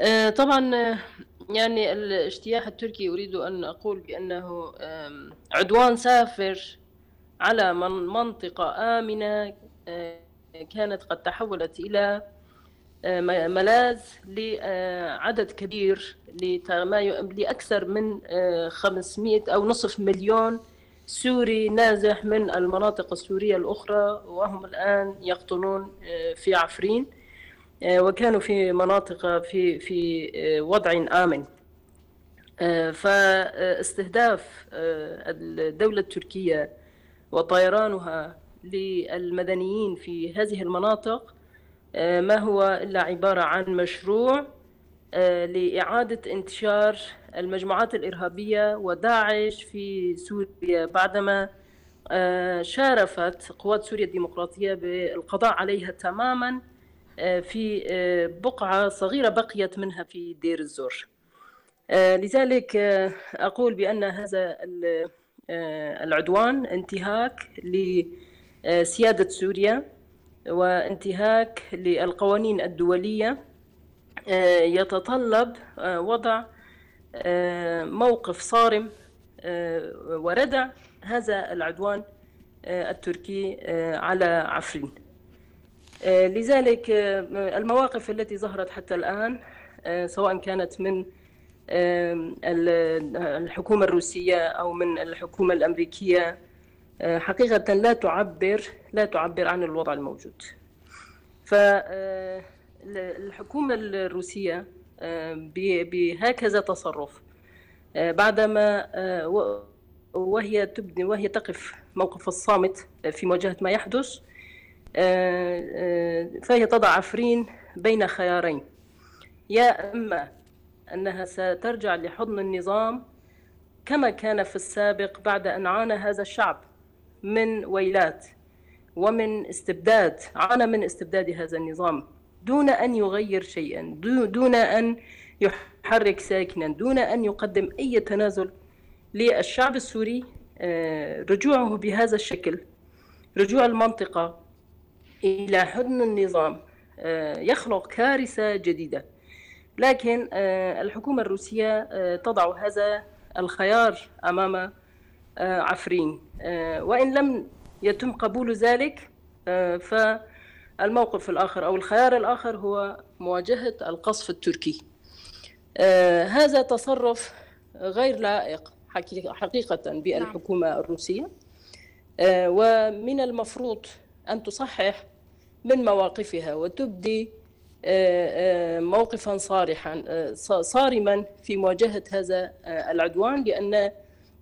آه، طبعا آه، يعني الاجتياح التركي أريد أن أقول بأنه عدوان سافر على من منطقة آمنة آه، كانت قد تحولت إلى ملاذ لعدد كبير لأكثر من 500 أو نصف مليون سوري نازح من المناطق السورية الأخرى وهم الآن يقطنون في عفرين آه، وكانوا في مناطق في في آه، وضع آمن آه، فاستهداف الدولة التركية وطيرانها للمدنيين في هذه المناطق ما هو إلا عبارة عن مشروع لإعادة انتشار المجموعات الإرهابية وداعش في سوريا بعدما شارفت قوات سوريا الديمقراطية بالقضاء عليها تماماً آه، في آه، بقعة صغيرة بقيت منها في دير الزور آه، لذلك أقول بأن هذا العدوان انتهاك لسيادة سوريا وانتهاك للقوانين الدولية يتطلب وضع موقف صارم وردع هذا العدوان التركي على عفرين آه، لذلك آه، المواقف التي ظهرت حتى الآن آه، سواء كانت من الحكومة الروسية أو من الحكومة الأمريكية حقيقة لا تعبر لا تعبر عن الوضع الموجود فالحكومة الروسية بهكذا تصرف بعدما وهي تبدي وهي تقف موقف الصامت في مواجهة ما يحدث آه، آه، فهي تضع عفرين بين خيارين يا إما أنها سترجع لحضن النظام كما كان في السابق بعد أن عانى هذا الشعب من ويلات ومن استبداد عانى من استبداد هذا النظام دون أن يغير شيئا دون أن يحرك ساكنا دون أن يقدم أي تنازل للشعب السوري آه، رجوعه بهذا الشكل رجوع المنطقة إلى حضن النظام آه، يخلق كارثة جديدة لكن آه، الحكومة الروسية آه، تضع هذا الخيار أمام عفرين وإن لم يتم قبول ذلك فالموقف الآخر أو الخيار الآخر هو مواجهة القصف التركي هذا تصرف غير لائق حقيقة بالحكومة نعم. الروسية ومن المفروض أن تصحح من مواقفها وتبدي آه، آه، موقفا صارحا آه، صارما في مواجهة هذا العدوان لأن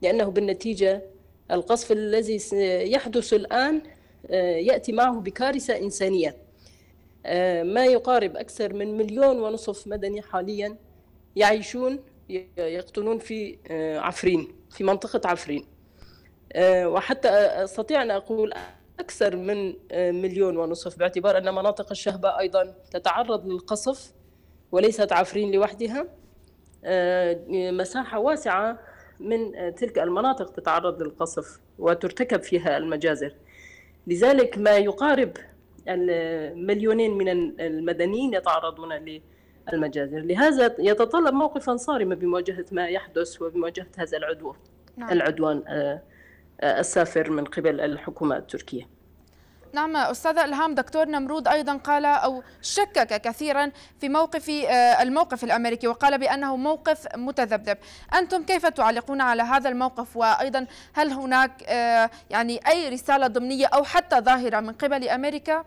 لأنه بالنتيجة القصف الذي يحدث الآن يأتي معه بكارثة إنسانية ما يقارب أكثر من مليون ونصف مدني حاليا يعيشون يقتلون في عفرين في منطقة عفرين وحتى أستطيع أن أقول أكثر من آه، مليون ونصف باعتبار أن مناطق الشهبة أيضا تتعرض للقصف وليست عفرين لوحدها آه، مساحة واسعة من آه، تلك المناطق تتعرض للقصف وترتكب فيها المجازر لذلك ما يقارب المليونين من المدنيين يتعرضون للمجازر لهذا يتطلب موقفا صارما بمواجهة ما يحدث وبمواجهة هذا العدوان نعم. العدوان آه، السافر من قبل الحكومة التركية نعم أستاذ إلهام دكتور نمرود أيضا قال أو شكك كثيرا في موقف آه، الموقف الأمريكي وقال بأنه موقف متذبذب أنتم كيف تعلقون على هذا الموقف وأيضا هل هناك آه، يعني أي رسالة ضمنية أو حتى ظاهرة من قبل أمريكا؟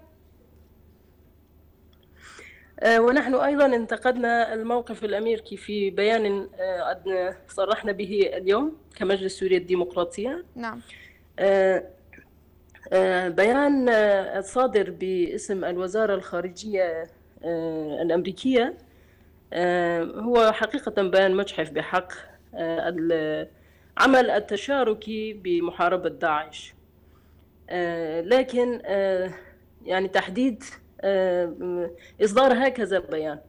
آه، ونحن أيضا انتقدنا الموقف الأمريكي في بيان آه، صرحنا به اليوم كمجلس سوريا الديمقراطية نعم آه، بيان الصادر باسم الوزارة الخارجية الأمريكية هو حقيقة بيان مجحف بحق العمل التشاركي بمحاربة داعش لكن يعني تحديد آه، إصدار هكذا بيان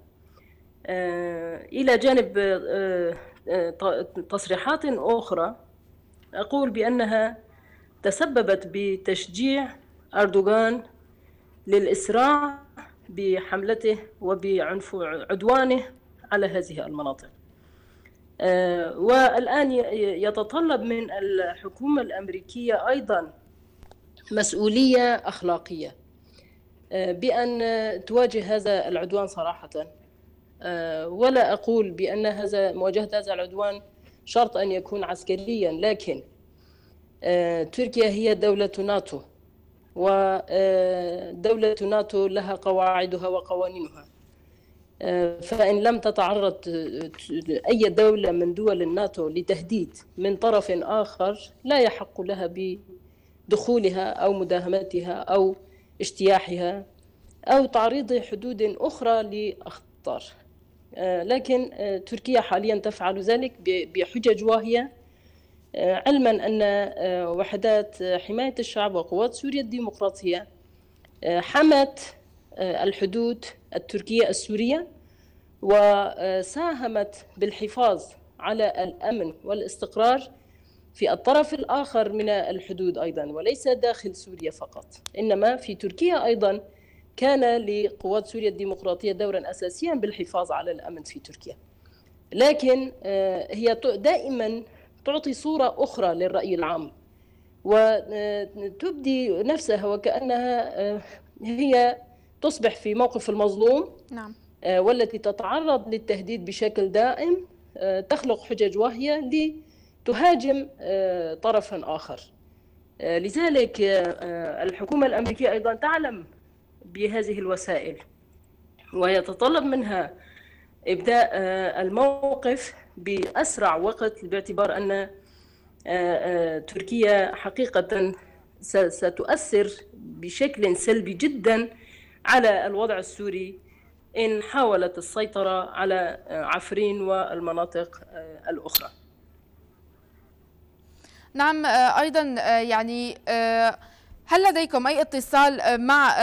آه، إلى جانب آه، تصريحات أخرى أقول بأنها تسببت بتشجيع أردوغان للإسراع بحملته عدوانه على هذه المناطق والآن يتطلب من الحكومة الأمريكية أيضا مسؤولية أخلاقية آه، بأن تواجه هذا العدوان صراحة آه، ولا أقول بأن هذا مواجهة هذا العدوان شرط أن يكون عسكريا لكن آه، تركيا هي دولة ناتو ودولة ناتو لها قواعدها وقوانينها فإن لم تتعرض أي دولة من دول الناتو لتهديد من طرف آخر لا يحق لها بدخولها أو مداهمتها أو اجتياحها أو تعريض حدود أخرى لأخطار آه، لكن آه، تركيا حاليا تفعل ذلك بحجج واهية آه، علما أن وحدات حماية الشعب وقوات سوريا الديمقراطية حمت الحدود التركية السورية وساهمت بالحفاظ على الأمن والاستقرار في الطرف الآخر من الحدود أيضا وليس داخل سوريا فقط إنما في تركيا أيضا كان لقوات سوريا الديمقراطية دورا أساسيا بالحفاظ على الأمن في تركيا لكن آه، هي دائما تعطي صورة أخرى للرأي العام وتبدي آه، نفسها وكأنها آه، هي تصبح في موقف المظلوم نعم. والتي تتعرض للتهديد بشكل دائم تخلق حجج واهية تهاجم آه، طرفا آخر آه، لذلك آه، الحكومة الأمريكية أيضا تعلم بهذه الوسائل ويتطلب منها إبداء الموقف بأسرع وقت باعتبار أن تركيا حقيقة ستؤثر بشكل سلبي جدا على الوضع السوري إن حاولت السيطرة على عفرين والمناطق الأخرى نعم آه، ايضا آه، يعني آه، هل لديكم اي اتصال مع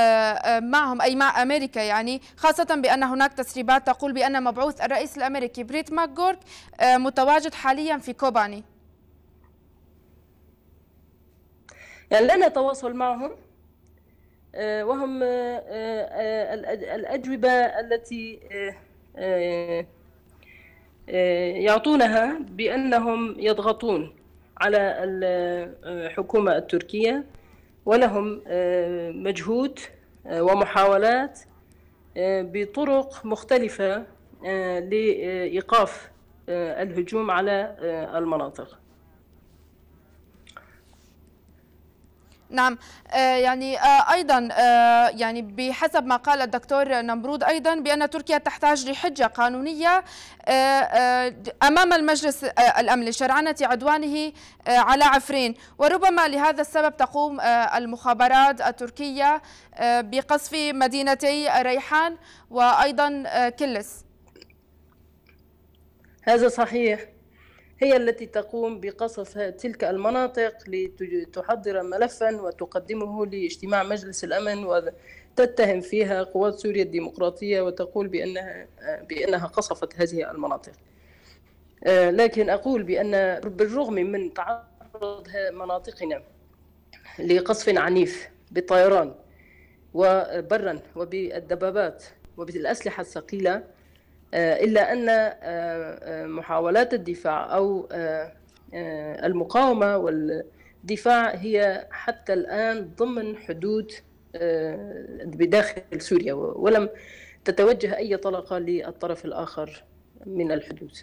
معهم اي مع امريكا يعني خاصه بان هناك تسريبات تقول بان مبعوث الرئيس الامريكي بريت ماكجورك متواجد حاليا في كوباني يعني لنا تواصل معهم وهم الأجوبة التي يعطونها بأنهم يضغطون على الحكومة آه، التركية ولهم آه، مجهود آه، ومحاولات بطرق مختلفة لإيقاف الهجوم على المناطق نعم آه، يعني آه، ايضا آه، يعني بحسب ما قال الدكتور نمرود ايضا بان تركيا تحتاج لحجه قانونيه امام المجلس الامن لشرعنه عدوانه على عفرين وربما لهذا السبب تقوم المخابرات التركيه بقصف مدينتي ريحان وايضا كلس هذا صحيح هي التي تقوم بقصف تلك المناطق لتحضر ملفا وتقدمه لاجتماع مجلس الأمن وتتهم فيها قوات سوريا الديمقراطية وتقول بأنها, بأنها قصفت هذه المناطق لكن أقول بأن بالرغم من تعرض مناطقنا لقصف عنيف بالطيران وبرا وبالدبابات وبالأسلحة الثقيلة آه، إلا أن آه، آه، محاولات الدفاع أو المقاومة والدفاع هي حتى الآن ضمن حدود بداخل سوريا ولم تتوجه أي طلقة للطرف الآخر من الحدود